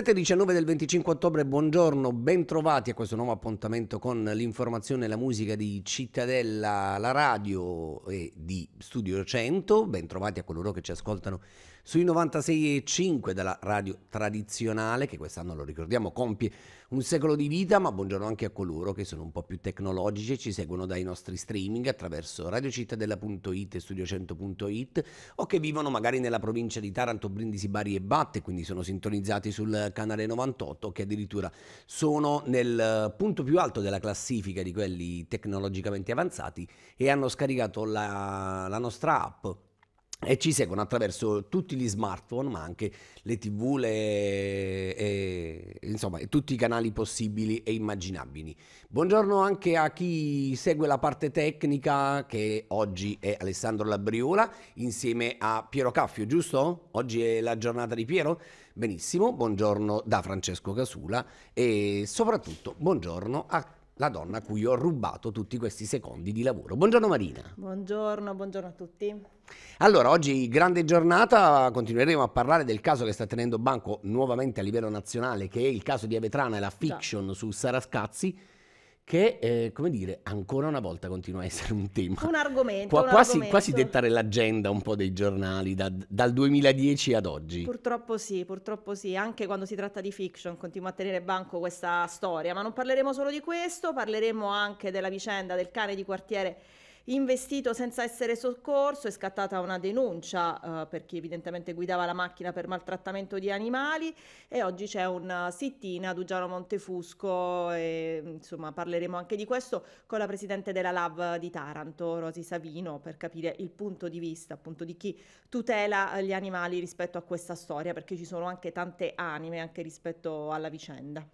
7.19 del 25 ottobre, buongiorno, bentrovati a questo nuovo appuntamento con l'informazione e la musica di Cittadella, la radio e di Studio 100, bentrovati a coloro che ci ascoltano sui 96,5 della radio tradizionale, che quest'anno lo ricordiamo compie un secolo di vita, ma buongiorno anche a coloro che sono un po' più tecnologici e ci seguono dai nostri streaming attraverso radiocittadella.it e studio100.it o che vivono magari nella provincia di Taranto, Brindisi, Bari e Batte, quindi sono sintonizzati sul canale 98 che addirittura sono nel eh, punto più alto della classifica di quelli tecnologicamente avanzati e hanno scaricato la, la nostra app e ci seguono attraverso tutti gli smartphone, ma anche le tv, le, e, insomma tutti i canali possibili e immaginabili. Buongiorno anche a chi segue la parte tecnica, che oggi è Alessandro Labriola, insieme a Piero Caffio, giusto? Oggi è la giornata di Piero? Benissimo, buongiorno da Francesco Casula e soprattutto buongiorno a la donna a cui ho rubato tutti questi secondi di lavoro. Buongiorno Marina. Buongiorno, buongiorno a tutti. Allora, oggi grande giornata, continueremo a parlare del caso che sta tenendo banco nuovamente a livello nazionale, che è il caso di Avetrana e la fiction Già. su Sarascazzi che, eh, come dire, ancora una volta continua a essere un tema. Un argomento. Qua, un quasi, argomento. quasi, dettare l'agenda un po' dei giornali da, dal 2010 ad oggi. Purtroppo sì, purtroppo sì, anche quando si tratta di fiction continua a tenere banco questa storia, ma non parleremo solo di questo, parleremo anche della vicenda del cane di quartiere investito senza essere soccorso, è scattata una denuncia eh, per chi evidentemente guidava la macchina per maltrattamento di animali e oggi c'è un sit-in a Dugiano Montefusco e insomma parleremo anche di questo con la presidente della LAV di Taranto, Rosi Savino, per capire il punto di vista appunto di chi tutela gli animali rispetto a questa storia perché ci sono anche tante anime anche rispetto alla vicenda.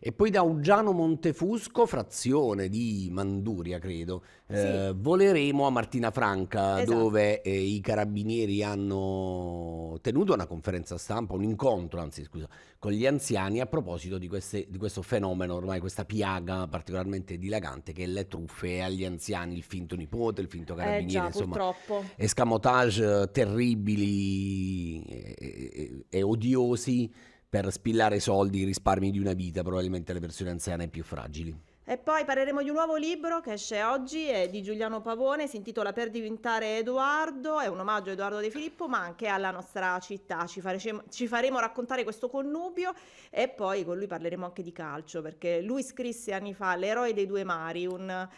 E poi da Uggiano Montefusco, frazione di Manduria credo, eh, voleremo a Martina Franca esatto. dove eh, i carabinieri hanno tenuto una conferenza stampa, un incontro anzi scusa, con gli anziani a proposito di, queste, di, questo fenomeno, ormai questa piaga particolarmente dilagante che è le truffe agli anziani, il finto nipote, il finto eh carabiniere, eh già, insomma purtroppo. escamotage eh, terribili e, eh, e, e odiosi per spillare soldi, risparmi di una vita probabilmente alle persone anziane più fragili. E poi parleremo di un nuovo libro che esce oggi, è di Giuliano Pavone, si intitola Per diventare Edoardo, è un omaggio a Edoardo De Filippo ma anche alla nostra città, ci, faremo, ci faremo raccontare questo connubio e poi con lui parleremo anche di calcio perché lui scrisse anni fa L'eroe dei due mari, un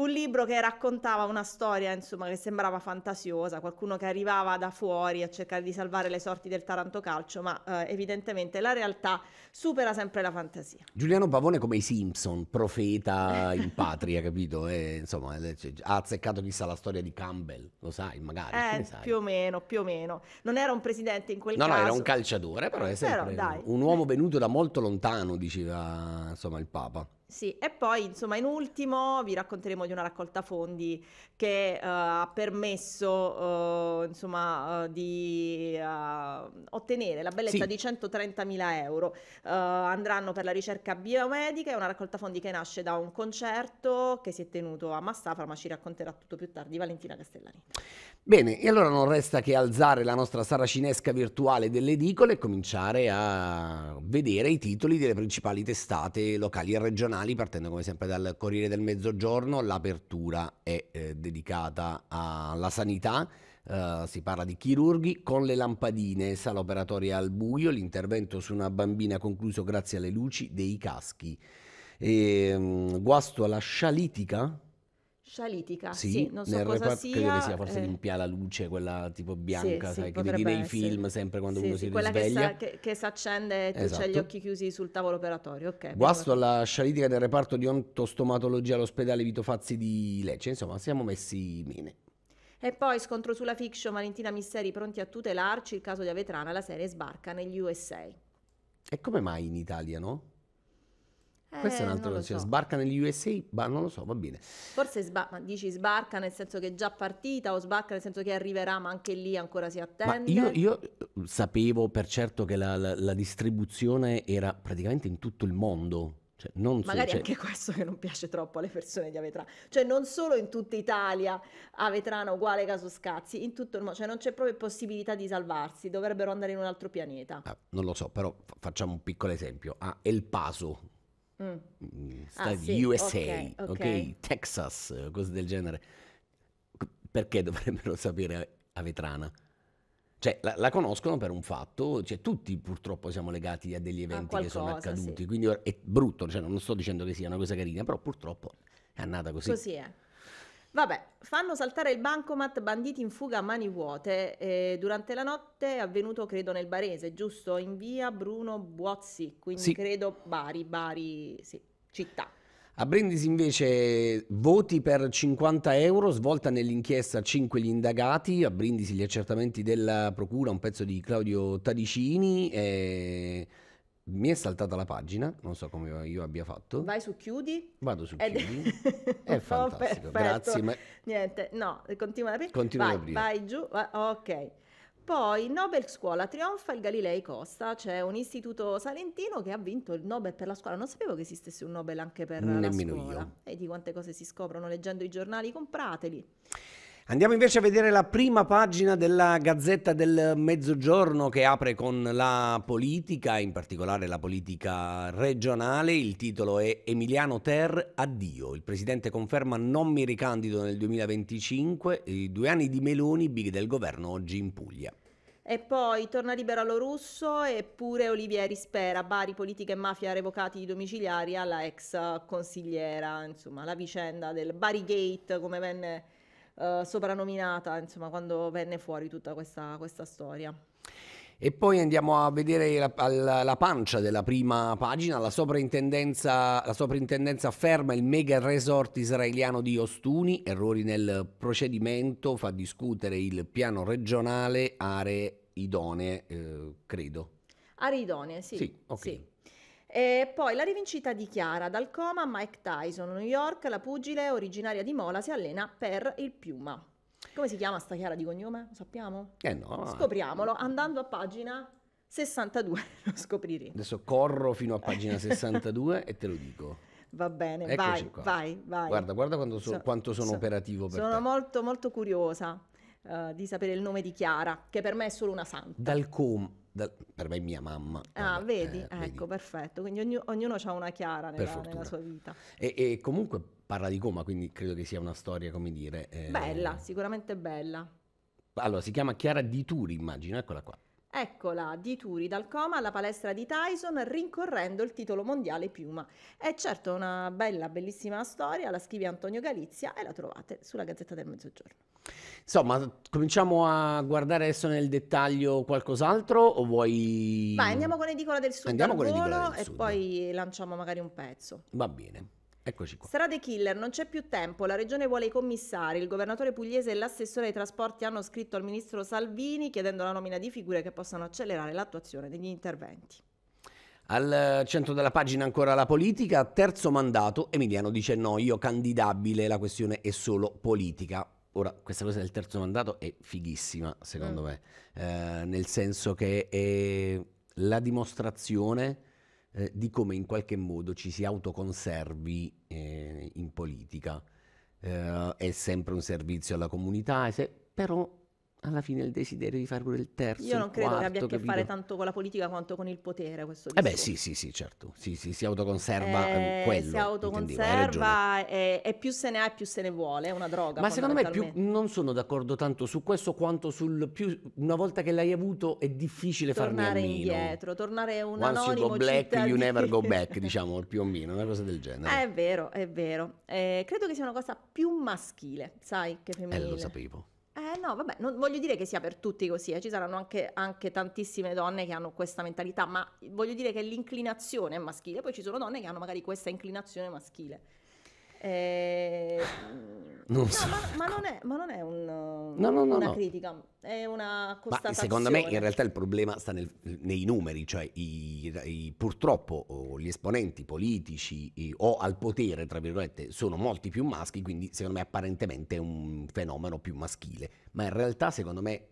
un libro che raccontava una storia, insomma, che sembrava fantasiosa, qualcuno che arrivava da fuori a cercare di salvare le sorti del Taranto Calcio, ma eh, evidentemente la realtà supera sempre la fantasia. Giuliano Pavone come i Simpson, profeta in patria, capito? E, eh, insomma, eh, cioè, ha azzeccato chissà la storia di Campbell, lo sai, magari. Eh, sai. più o meno, più o meno. Non era un presidente in quel no, caso. No, no, era un calciatore, però è eh, sempre però, un uomo venuto da molto lontano, diceva, insomma, il Papa. Sì, e poi insomma in ultimo vi racconteremo di una raccolta fondi che uh, ha permesso uh, insomma uh, di ottenere la bellezza sì. di 130.000 euro. andranno per la ricerca biomedica, è una raccolta fondi che nasce da un concerto che si è tenuto a Massafra, ma ci racconterà tutto più tardi Valentina Castellani. Bene, e allora non resta che alzare la nostra saracinesca virtuale delle edicole e cominciare a vedere i titoli delle principali testate locali e regionali giornali, partendo come sempre dal Corriere del Mezzogiorno, l'apertura è eh, dedicata alla sanità, eh, si parla di chirurghi con le lampadine, sala operatoria al buio, l'intervento su una bambina concluso grazie alle luci dei caschi. E, ehm, guasto alla scialitica, Scialitica, sì, sì non so nel cosa reparto, sia. Credo che sia forse eh. limpia la luce, quella tipo bianca, sì, sai, sì, che vedi nei film sempre quando uno si quella risveglia. Quella che si accende e tu esatto. c'hai gli esatto. occhi chiusi sul tavolo operatorio, ok. Guasto alla scialitica del reparto di ontostomatologia all'ospedale Vito Fazzi di Lecce, insomma, siamo messi bene. E poi scontro sulla fiction, Valentina Misteri pronti a tutelarci, il caso di Avetrana, la serie sbarca negli USA. E come mai in Italia, no? Eh, Questo è un eh, altro cioè, sbarca negli USA, ma non lo so, va bene. Forse sba- dici sbarca nel senso che è già partita o sbarca nel senso che arriverà, ma anche lì ancora si attende. Io, io, eh, sapevo per certo che la, la, la, distribuzione era praticamente in tutto il mondo. Cioè, non Magari cioè... anche questo che non piace troppo alle persone di Avetrano, cioè non solo in tutta Italia Avetrana uguale caso Scazzi, in tutto il mondo, cioè non c'è proprio possibilità di salvarsi, dovrebbero andare in un altro pianeta. Ah, non lo so, però facciamo un piccolo esempio. A ah, El Paso, mm. Stati mm, ah, sì. USA, okay, okay. ok? Texas, cose del genere. Perché dovrebbero sapere a Vetrana? Cioè, la, la, conoscono per un fatto, cioè, tutti purtroppo siamo legati a degli eventi a qualcosa, che sono accaduti, sì. quindi è brutto, cioè, non sto dicendo che sia una cosa carina, però purtroppo è andata così. Così è. Vabbè, fanno saltare il bancomat banditi in fuga a mani vuote. Eh, durante la notte è avvenuto, credo, nel Barese, giusto? In via Bruno Buozzi, quindi sì. credo Bari, Bari, sì, città. A Brindisi invece voti per 50 euro, svolta nell'inchiesta 5 gli indagati, a Brindisi gli accertamenti della procura, un pezzo di Claudio Tadicini. E mi è saltata la pagina, non so come io abbia fatto. Vai su chiudi. Vado su ed... chiudi. è oh, fantastico, oh, grazie. Ma... Niente, no, continua ad aprire. Continua vai, ad aprire. Vai giù, vai, ok. Poi Nobel Scuola trionfa il Galilei Costa, c'è un istituto salentino che ha vinto il Nobel per la scuola. Non sapevo che esistesse un Nobel anche per Nemmeno la scuola. Io. E di quante cose si scoprono leggendo i giornali, comprateli. Andiamo invece a vedere la prima pagina della Gazzetta del Mezzogiorno che apre con la politica, in particolare la politica regionale. Il titolo è Emiliano Ter, addio. Il presidente conferma non mi ricandido nel 2025, i due anni di Meloni, big del governo oggi in Puglia. E poi torna libero allo russo eppure Olivieri spera, Bari, politica e mafia revocati i domiciliari alla ex consigliera, insomma la vicenda del Bari Gate come venne eh, soprannominata, insomma, quando venne fuori tutta questa, questa storia. E poi andiamo a vedere la, la, la pancia della prima pagina. La soprintendenza, la soprintendenza, afferma il mega resort israeliano di Ostuni. Errori nel procedimento, fa discutere il piano regionale, aree idonee, eh, credo. Aree idonee, sì. Sì, ok. Sì. E poi la rivincita di Chiara, dal coma Mike Tyson, New York, la pugile originaria di Mola si allena per il Piuma. Come si chiama sta Chiara di cognome? Lo sappiamo? Eh no. Scopriamolo andando a pagina 62, lo scoprirete. Adesso corro fino a pagina 62 e te lo dico. Va bene, vai, vai, vai. Guarda, guarda so, so, quanto sono so, operativo per sono te. Sono molto, molto curiosa. Eh, di sapere il nome di Chiara, che per me è solo una santa. Dal com, dal, per me è mia mamma. Ah, vedi, eh, ecco, vedi. perfetto. Quindi ogni, ognuno ha una Chiara nella, nella, sua vita. E, e, comunque parla di coma, quindi credo che sia una storia, come dire... Eh... Bella, sicuramente bella. Allora, si chiama Chiara di Turi, immagino, eccola qua. Eccola, di Turi dal coma alla palestra di Tyson rincorrendo il titolo mondiale Piuma. È certo una bella, bellissima storia, la scrive Antonio Galizia e la trovate sulla Gazzetta del Mezzogiorno. Insomma, cominciamo a guardare adesso nel dettaglio qualcos'altro o vuoi... Vai, andiamo con l'edicola del Sud andiamo con volo del e poi lanciamo magari un pezzo. Va bene. Eccoci qua. Strade killer, non c'è più tempo, la regione vuole i commissari, il governatore pugliese e l'assessore ai trasporti hanno scritto al ministro Salvini chiedendo la nomina di figure che possano accelerare l'attuazione degli interventi. Al centro della pagina ancora la politica, terzo mandato, Emiliano dice no, io candidabile, la questione è solo politica. Ora, questa cosa del terzo mandato è fighissima, secondo mm. me, eh, nel senso che è la dimostrazione eh, di come in qualche modo ci si autoconservi eh, in politica. Eh, è sempre un servizio alla comunità, se, però alla fine il desiderio di fare pure il terzo. Io non credo quarto, che abbia a che capito? fare tanto con la politica quanto con il potere. Questo discorso. eh beh, sì, sì, sì, certo. Sì, sì, si autoconserva eh, eh quello. Si autoconserva e, e, più se ne ha più se ne vuole. È una droga. Ma secondo me più, non sono d'accordo tanto su questo quanto sul più. Una volta che l'hai avuto è difficile tornare farne a meno. Tornare indietro, tornare un Once anonimo. you go black, cittadino. you never go back, diciamo più o meno, una cosa del genere. è vero, è vero. Eh, credo che sia una cosa più maschile, sai, che femminile. Eh, lo sapevo. Eh no, vabbè, non voglio dire che sia per tutti così, eh. ci saranno anche, anche, tantissime donne che hanno questa mentalità, ma voglio dire che l'inclinazione è maschile, poi ci sono donne che hanno magari questa inclinazione maschile. Eh, non no, so. ma, ma, non è, ma, non è, un, no, no, una critica, è una constatazione. Ma secondo me in realtà il problema sta nel, nei numeri, cioè i, i, purtroppo gli esponenti politici i, o al potere, tra virgolette, sono molti più maschi, quindi secondo me apparentemente è un fenomeno più maschile, ma in realtà secondo me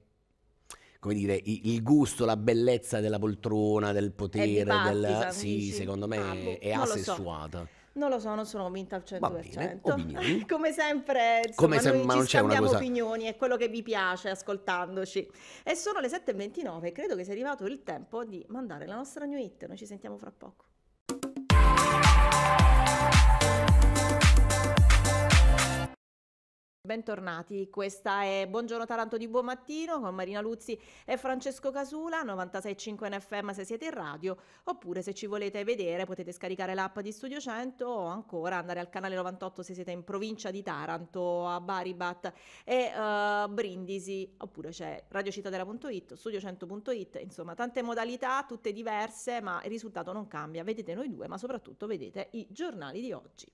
come dire, il gusto, la bellezza della poltrona, del potere, del, sì, secondo me ah, boh, è asessuata. So. Non lo so, non sono convinta al 100%. Va bene, opinioni. Come sempre, insomma, Come se- noi non ci c'è scambiamo cosa- opinioni, è quello che vi piace ascoltandoci. E sono le 7.29, credo che sia arrivato il tempo di mandare la nostra new hit. Noi ci sentiamo fra poco. Bentornati, questa è Buongiorno Taranto di Buon Mattino con Marina Luzzi e Francesco Casula, 96.5 NFM se siete in radio, oppure se ci volete vedere potete scaricare l'app di Studio 100 o ancora andare al canale 98 se siete in provincia di Taranto, a Baribat e uh, Brindisi, oppure c'è radiocittadella.it, studio100.it, insomma tante modalità, tutte diverse, ma il risultato non cambia, vedete noi due, ma soprattutto vedete i giornali di oggi.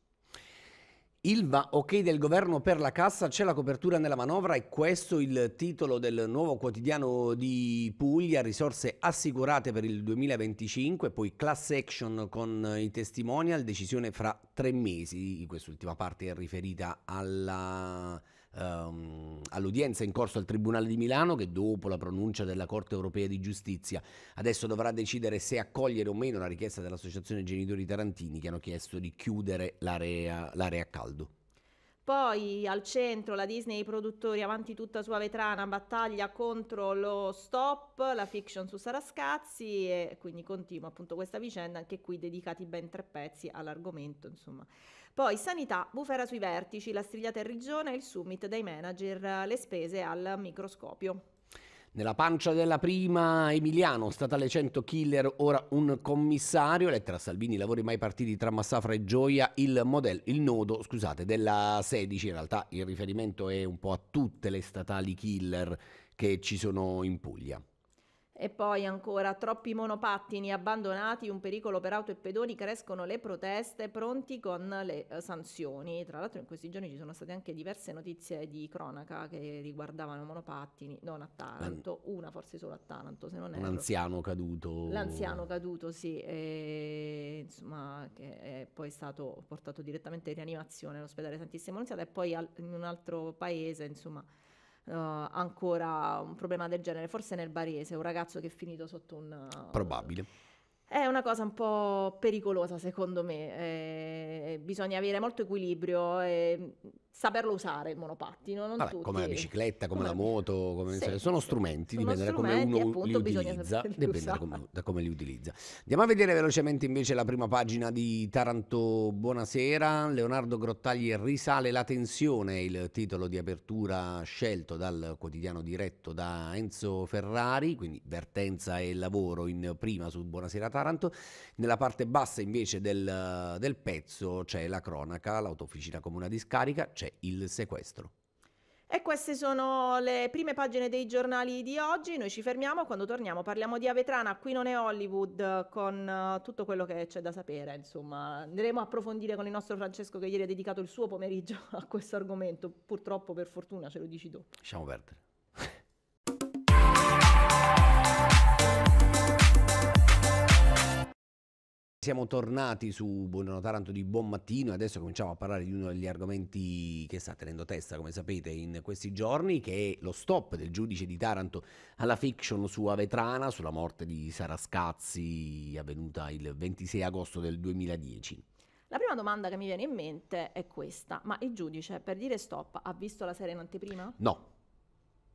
Ilva, ok del governo per la cassa, c'è la copertura nella manovra e questo il titolo del nuovo quotidiano di Puglia, risorse assicurate per il 2025, poi class action con i testimonial, decisione fra tre mesi, quest'ultima parte è riferita alla ehm, all'udienza in corso al Tribunale di Milano che dopo la pronuncia della Corte europea di giustizia adesso dovrà decidere se accogliere o meno la richiesta dell'Associazione Genitori Tarantini che hanno chiesto di chiudere l'area, l'area a caldo. Poi al centro la Disney e i produttori avanti tutta sua vetrana, battaglia contro lo stop, la fiction su Sarascazzi e quindi continua appunto questa vicenda, anche qui dedicati ben tre pezzi all'argomento, insomma. Poi sanità, bufera sui vertici, la strigliata in regione, il summit dei manager, le spese al microscopio. Nella pancia della prima Emiliano, statale 100 killer, ora un commissario, lettera Salvini, lavori mai partiti tra Massafra e Gioia, il, modello, il nodo scusate, della 16, in realtà il riferimento è un po' a tutte le statali killer che ci sono in Puglia. E poi ancora troppi monopattini abbandonati, un pericolo per auto e pedoni, crescono le proteste, pronti con le eh, sanzioni. Tra l'altro in questi giorni ci sono state anche diverse notizie di cronaca che riguardavano monopattini, non a Taranto, una forse solo a Taranto se non erro. L'anziano caduto. L'anziano caduto, sì, e, insomma che è poi stato portato direttamente in rianimazione all'ospedale Santissimo Annunziata e poi al, in un altro paese, insomma uh, ancora un problema del genere, forse nel barese, un ragazzo che è finito sotto un... Eh, Probabile. È una cosa un po' pericolosa secondo me, eh, bisogna avere molto equilibrio, eh, saperlo usare il monopattino. Non Vabbè, come la bicicletta, come, come la moto, come sì. sono strumenti, sono dipende strumenti, da come uno appunto, li utilizza. Dipende da come, da come, li utilizza. Andiamo a vedere velocemente invece la prima pagina di Taranto Buonasera. Leonardo Grottagli risale la tensione, il titolo di apertura scelto dal quotidiano diretto da Enzo Ferrari, quindi vertenza e lavoro in prima su Buonasera Taranto. Nella parte bassa invece del, del pezzo c'è la cronaca, l'autofficina comune di scarica, c'è il sequestro. E queste sono le prime pagine dei giornali di oggi. Noi ci fermiamo, quando torniamo parliamo di Avetrana, qui non è Hollywood, eh, con eh, tutto quello che c'è da sapere. Insomma, andremo a approfondire con il nostro Francesco che ieri ha dedicato il suo pomeriggio a questo argomento. Purtroppo, per fortuna, ce lo dici tu. Lasciamo perdere. Siamo tornati su Buongiorno Taranto di buon mattino e adesso cominciamo a parlare di uno degli argomenti che sta tenendo testa, come sapete, in questi giorni, che è lo stop del giudice di Taranto alla fiction su Avetrana, sulla morte di Sara Scazzi avvenuta il 26 agosto del 2010. La prima domanda che mi viene in mente è questa, ma il giudice per dire stop ha visto la serie in anteprima? No,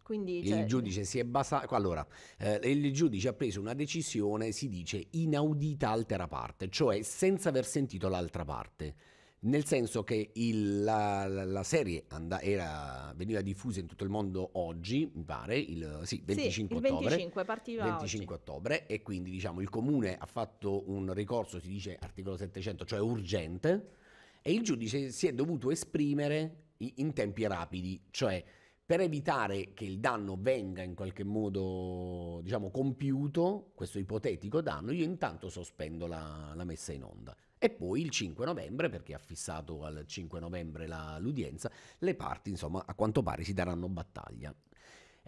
quindi, cioè... Il giudice si è basato. Allora, eh, il giudice ha preso una decisione, si dice inaudita altera parte, cioè senza aver sentito l'altra parte. Nel senso che il, la, la, serie and- era, veniva diffusa in tutto il mondo oggi, mi pare, il, sì, 25 sì, il ottobre. 25, partiva 25 oggi. ottobre e quindi diciamo il comune ha fatto un ricorso, si dice articolo 700, cioè urgente, e il giudice si è dovuto esprimere in tempi rapidi, cioè per evitare che il danno venga in qualche modo diciamo, compiuto, questo ipotetico danno, io intanto sospendo la, la, messa in onda. E poi il 5 novembre, perché ha fissato al 5 novembre la, l'udienza, le parti, insomma, a quanto pare si daranno battaglia.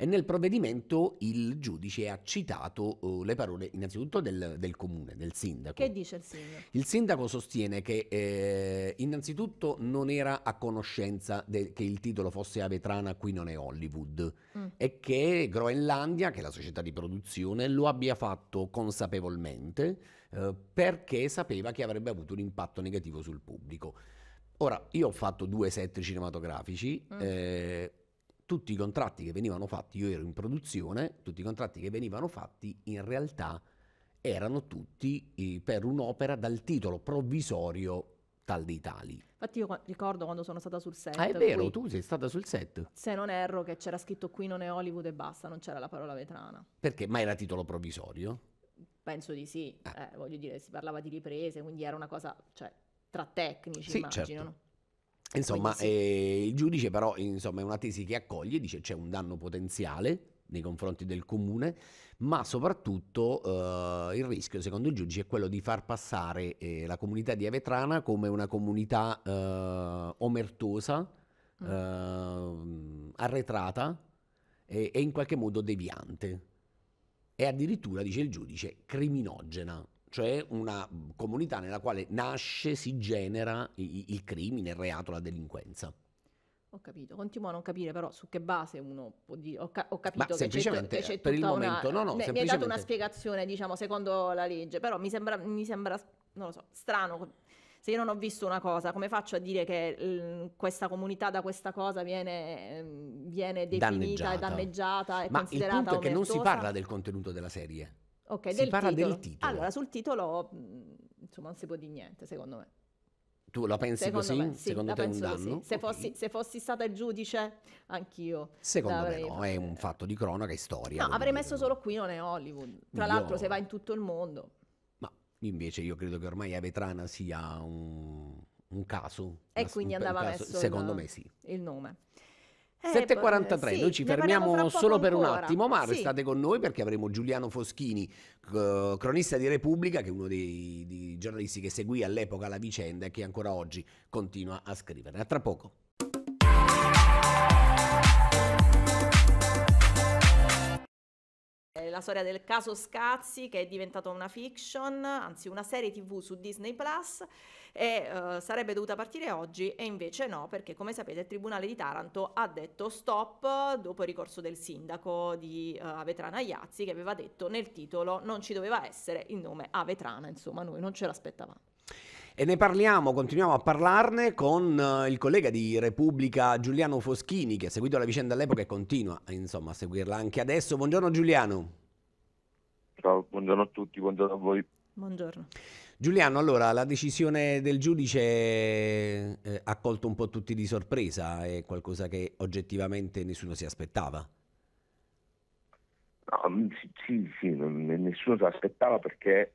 E nel provvedimento il giudice ha citato uh, le parole innanzitutto del, del, comune, del sindaco. Che dice il sindaco? Il sindaco sostiene che eh, innanzitutto non era a conoscenza de- che il titolo fosse Avetrana, qui non è Hollywood, mm. e che Groenlandia, che è la società di produzione, lo abbia fatto consapevolmente eh, perché sapeva che avrebbe avuto un impatto negativo sul pubblico. Ora, io ho fatto due set cinematografici, mm. eh, tutti i contratti che venivano fatti, io ero in produzione, tutti i contratti che venivano fatti in realtà erano tutti eh, per un'opera dal titolo provvisorio tal dei tali. Infatti io ricordo quando sono stata sul set. Ah, è vero, cui, tu sei stata sul set. Se non erro che c'era scritto qui non è Hollywood e basta, non c'era la parola vetrana. Perché? Ma era titolo provvisorio? Penso di sì, ah. eh, voglio dire, si parlava di riprese, quindi era una cosa, cioè, tra tecnici, sì, immagino. Certo. Insomma, eh, il giudice però insomma, è una tesi che accoglie, dice c'è un danno potenziale nei confronti del comune, ma soprattutto eh, il rischio, secondo il giudice, è quello di far passare eh, la comunità di Avetrana come una comunità eh, omertosa, mm. Eh, arretrata e, e in qualche modo deviante. E addirittura, dice il giudice, criminogena cioè una comunità nella quale nasce, si genera il, il crimine, il reato, la delinquenza. Ho capito, continuo a non capire però su che base uno può dire, ho, ca- ho capito Ma semplicemente, c'è, per il momento, una, no, no, mi, semplicemente... mi hai dato una spiegazione, diciamo, secondo la legge, però mi sembra, mi sembra non lo so, strano, se io non ho visto una cosa, come faccio a dire che mh, mm, questa comunità da questa cosa viene, mh, mm, viene definita danneggiata. e danneggiata e Ma considerata il punto è che non si parla del contenuto della serie Ok, si del parla titolo. del titolo. Allora, sul titolo, mm, insomma, non si può dire niente, secondo me. Tu la pensi secondo così? Me, sì, secondo te è un danno? Se, okay. fossi, se, fossi, stata giudice, anch'io. Secondo me no, è un fatto di cronaca e storia. No, avrei messo solo qui, non è Hollywood. Tra io... l'altro, se va in tutto il mondo. Ma invece io credo che ormai a Vetrana sia un, un caso. E quindi andava caso, messo secondo il, me sì. il nome. Eh, 7.43, sì, noi ci fermiamo solo ancora. per un attimo, ma sì. restate con noi perché avremo Giuliano Foschini, cronista di Repubblica, che è uno dei, dei giornalisti che seguì all'epoca la vicenda e che ancora oggi continua a scrivere. A tra poco. la storia del caso Scazzi che è diventata una fiction, anzi una serie tv su Disney Plus e uh, sarebbe dovuta partire oggi e invece no perché come sapete il Tribunale di Taranto ha detto stop dopo il ricorso del sindaco di uh, Avetrana Iazzi che aveva detto nel titolo non ci doveva essere il nome Avetrana, insomma noi non ce l'aspettavamo. E ne parliamo, continuiamo a parlarne con eh, il collega di Repubblica Giuliano Foschini che ha seguito la vicenda all'epoca e continua insomma, a seguirla anche adesso. Buongiorno Giuliano. Ciao, buongiorno a tutti, buongiorno a voi. Buongiorno. Giuliano, allora la decisione del giudice eh, ha colto un po' tutti di sorpresa, è qualcosa che oggettivamente nessuno si aspettava? No, mm, sì, sì, sì nessuno si aspettava perché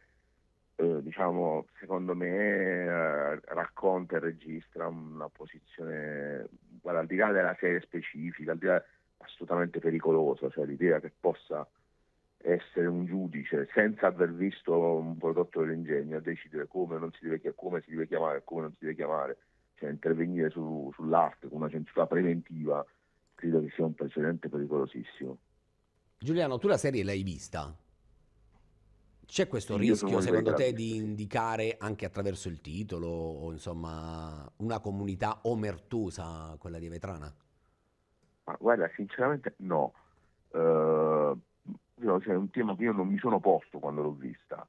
eh, diciamo, secondo me eh, racconta e registra una posizione, guarda, al di là della serie specifica, al di là assolutamente pericolosa, cioè l'idea che possa essere un giudice senza aver visto un prodotto dell'ingegno a decidere come, non si deve, come si deve chiamare e come non si deve chiamare, cioè intervenire su, sull'arte con una censura preventiva, credo che sia un precedente pericolosissimo. Giuliano, tu la serie l'hai vista? C'è questo rischio secondo te di indicare anche attraverso il titolo o insomma una comunità omertosa quella di Vetrana? Ma guarda, sinceramente no. Uh io, cioè, è un tema che io non mi sono posto quando l'ho vista,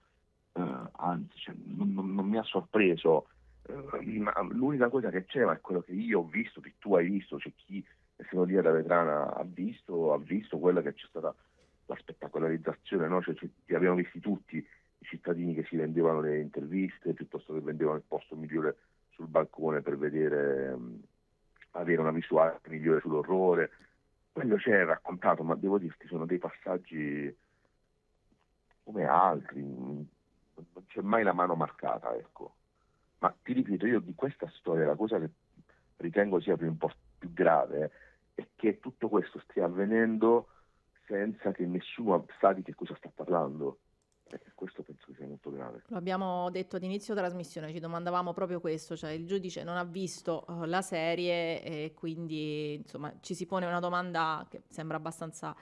uh, anzi cioè, non, non, non, mi ha sorpreso, uh, l'unica cosa che c'era è quello che io ho visto, che tu hai visto, cioè chi se lo dire da vetrana ha visto, ha visto quella che c'è stata la spettacolarizzazione, no? cioè, li abbiamo visti tutti i cittadini che si rendevano le interviste piuttosto che vendevano il posto migliore sul balcone per vedere, avere una visuale migliore sull'orrore quello c'è raccontato, ma devo dirti sono dei passaggi come altri, non c'è mai la mano marcata, ecco. Ma ti ripeto, io di questa storia la cosa che ritengo sia più, import- più grave eh, è che tutto questo stia avvenendo senza che nessuno sa di che cosa sta parlando. Eh, questo penso sia molto grave. Lo abbiamo detto all'inizio della trasmissione, ci domandavamo proprio questo, cioè il giudice non ha visto uh, la serie e quindi insomma ci si pone una domanda che sembra abbastanza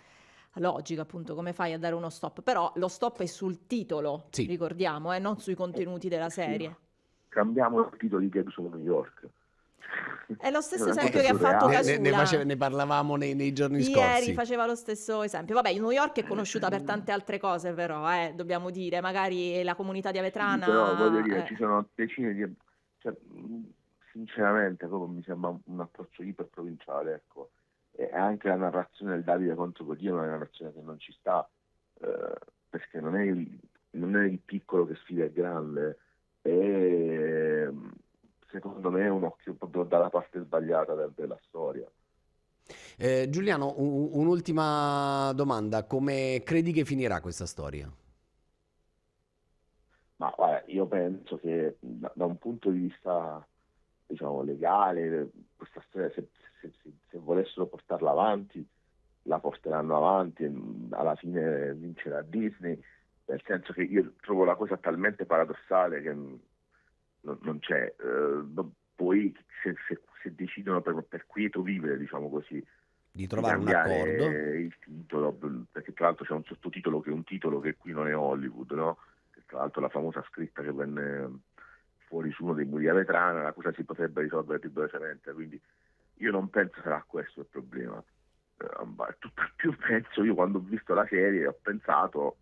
logica, appunto, come fai a dare uno stop? Però lo stop è sul titolo, sì. ricordiamo, eh, non sui contenuti della eh, serie. Sì. Cambiamo il titolo di Games of New York. È lo stesso esempio che ha fatto reale. Casula. Ne, ne, faceva, ne parlavamo nei, nei giorni Ieri scorsi. Ieri faceva lo stesso esempio. Vabbè, New York è conosciuta per tante altre cose, però, eh, dobbiamo dire. Magari la comunità di Avetrana... Sì, però voglio dire, eh. ci sono decine di... Cioè, sinceramente, proprio mi sembra un approccio iperprovinciale, ecco. E anche la narrazione del Davide contro Godia è una narrazione che non ci sta, eh, perché non è, il, non è il piccolo che sfida il grande, è secondo me, un occhio proprio dalla parte sbagliata del, della storia. Eh, Giuliano, un, un'ultima domanda. Come credi che finirà questa storia? Ma guarda, io penso che da, da, un punto di vista diciamo, legale, questa storia, se, se, se, se, volessero portarla avanti, la porteranno avanti, alla fine vincerà Disney, nel senso che io trovo la cosa talmente paradossale che non, non c'è. Eh, poi se, se, se decidono per, per, quieto vivere, diciamo così, di trovare un accordo. il titolo, perché tra l'altro c'è un sottotitolo che è un titolo che qui non è Hollywood, no? tra l'altro la famosa scritta che venne fuori su uno dei muri a vetrana, la cosa si potrebbe risolvere più velocemente, quindi io non penso sarà questo il problema. Eh, tutto più penso, io quando ho visto la serie ho pensato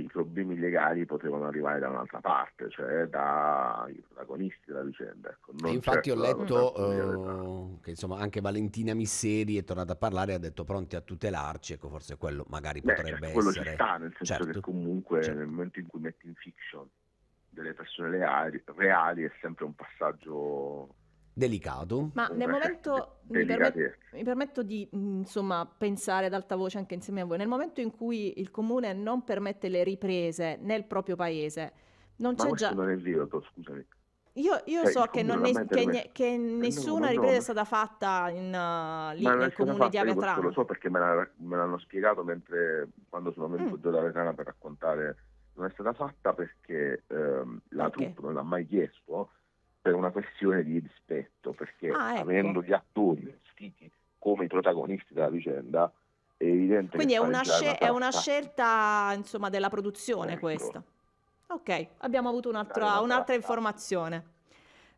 i problemi legali potevano arrivare da un'altra parte, cioè dai protagonisti della vicenda. Ecco, infatti ho letto eh, che insomma, anche Valentina Misseri è tornata a parlare e ha detto pronti a tutelarci, ecco forse quello magari Beh, potrebbe cioè, essere... Sta, nel senso certo. che comunque certo. nel momento in cui metti in fiction delle persone reali, reali è sempre un passaggio delicato. Ma nel momento, mi permetto, eh. mi permetto, di mm, insomma, pensare ad alta voce anche insieme a voi, nel momento in cui il comune non permette le riprese nel proprio paese, non Ma c'è già... Non è vero, scusami. Io, io cioè, so che, ne, che, che, eh, nessuna ripresa è stata fatta in, uh, lì nel comune fatta, di Avetrano. Lo so perché me, me, l'hanno spiegato mentre quando sono venuto mm. da Avetrano per raccontare. Non è stata fatta perché ehm, la okay. troupe non l'ha mai chiesto per una questione di rispetto, perché ah, ecco. avendo gli attori vestiti come i protagonisti della vicenda, è evidente Quindi che... Quindi è, una, è una scelta insomma, della produzione ecco. questa. Ok, abbiamo avuto un'altra, un'altra informazione.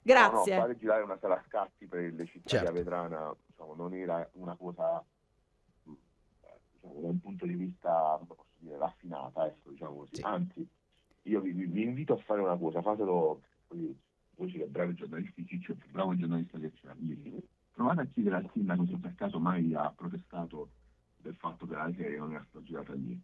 Grazie. No, no, fare girare una sala scatti per le città certo. di Avetrana diciamo, non era una cosa, mm, diciamo, da un punto di vista, dire, raffinata, ecco, diciamo sì. Anzi, io vi, vi, invito a fare una cosa, fatelo voce da bravi giornalisti c'è il bravo giornalista che c'era ieri, provate a chiedere al sindaco se per caso mai ha protestato del fatto che la serie non è stata girata lì.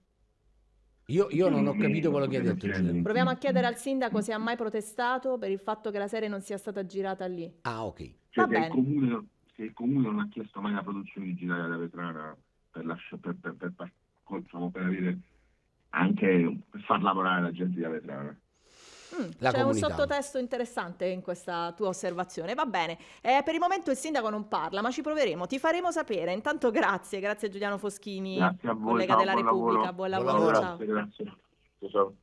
Io, io non, ho capito quello che hai detto. Proviamo a chiedere al sindaco se ha mai protestato per il fatto che la serie non sia stata girata lì. Ah, ok. Cioè, se il, comune, se, il comune, non ha chiesto mai la produzione originale girare alla Vetrana per, la, per, per, per, per, diciamo, per avere anche per far lavorare la gente di Vetrana. Mm, la c'è comunità. un sottotesto interessante in questa tua osservazione. Va bene, eh, per il momento il sindaco non parla, ma ci proveremo, ti faremo sapere. Intanto grazie, grazie Giuliano Foschini, grazie a voi, collega ciao, della buon Repubblica, lavoro. buon lavoro. Buon lavoro. Ciao. Grazie, grazie. ciao.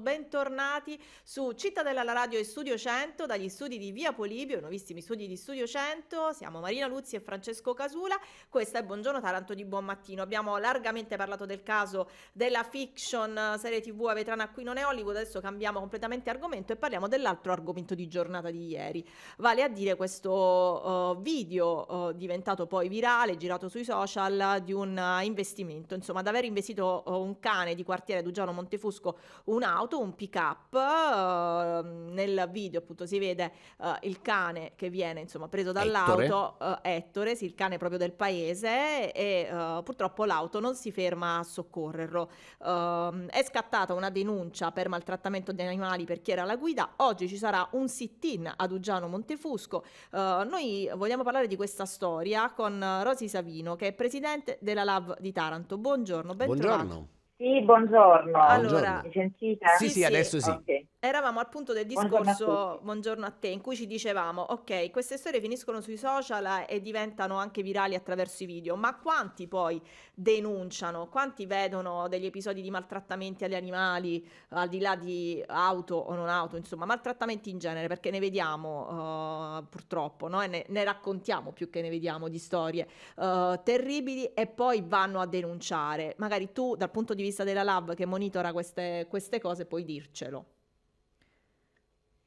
Bentornati su Cittadella alla Radio e Studio 100 dagli studi di Via Polibio, i nuovissimi studi di Studio 100. Siamo Marina Luzzi e Francesco Casula. Questa è Buongiorno Taranto di Buon Mattino. Abbiamo largamente parlato del caso della fiction serie TV Avetrana qui non è Hollywood. Adesso cambiamo completamente argomento e parliamo dell'altro argomento di giornata di ieri, vale a dire questo uh, video uh, diventato poi virale, girato sui social di un uh, investimento, insomma, ad aver investito eh, un cane di quartiere Dugiano Montefusco un'auto moto, un pick up, uh, ehm, nel video appunto si vede uh, il cane che viene insomma preso dall'auto, Ettore, eh, Ettore sì, il cane proprio del paese e eh, purtroppo l'auto non si ferma a soccorrerlo. Ehm, è scattata una denuncia per maltrattamento degli animali per chi era alla guida, oggi ci sarà un sit-in ad Uggiano Montefusco. noi vogliamo parlare di questa storia con Rosi Savino che è presidente della LAV di Taranto. Buongiorno, bentrovato. Buongiorno. Sì, buongiorno. Allora, buongiorno. mi sentite? Sì, sì, sì adesso sì. Okay. Eravamo al punto del discorso, buongiorno a, buongiorno a, te, in cui ci dicevamo, ok, queste storie finiscono sui social e diventano anche virali attraverso i video, ma quanti poi denunciano, quanti vedono degli episodi di maltrattamenti agli animali, al di là di auto o non auto, insomma, maltrattamenti in genere, perché ne vediamo uh, purtroppo, no? ne, ne, raccontiamo più che ne vediamo di storie uh, terribili e poi vanno a denunciare. Magari tu dal punto di vista della lab che monitora queste, queste cose puoi dircelo.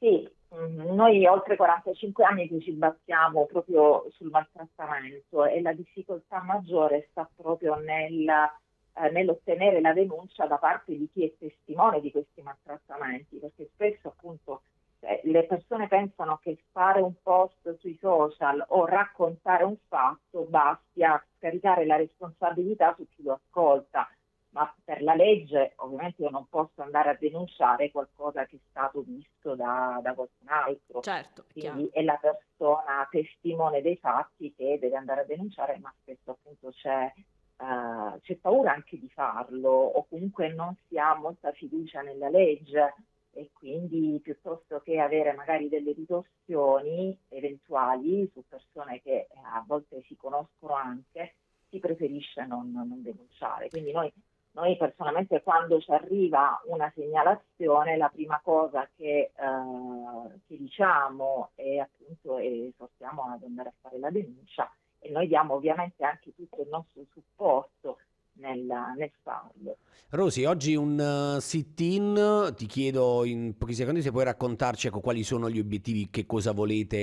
Sì, mm, noi oltre 45 anni che ci battiamo proprio sul maltrattamento e la difficoltà maggiore sta proprio nel, eh, nell'ottenere la denuncia da parte di chi è testimone di questi maltrattamenti, perché spesso appunto eh, le persone pensano che fare un post sui social o raccontare un fatto basti a scaricare la responsabilità su chi lo ascolta ma per la legge ovviamente io non posso andare a denunciare qualcosa che è stato visto da, da qualcun altro. Certo, Quindi chiaro. è la persona testimone dei fatti che deve andare a denunciare, ma spesso appunto c'è, uh, c'è paura anche di farlo o comunque non si ha molta fiducia nella legge e quindi piuttosto che avere magari delle ritorsioni eventuali su persone che eh, a volte si conoscono anche, si preferisce non, non denunciare. Quindi noi noi personalmente quando ci arriva una segnalazione la prima cosa che, eh, che diciamo è appunto e esortiamo ad andare a fare la denuncia e noi diamo ovviamente anche tutto il nostro supporto nel, nel farlo. Rosi, oggi un uh, sit-in, ti chiedo in pochi secondi se puoi raccontarci ecco, quali sono gli obiettivi, che cosa volete...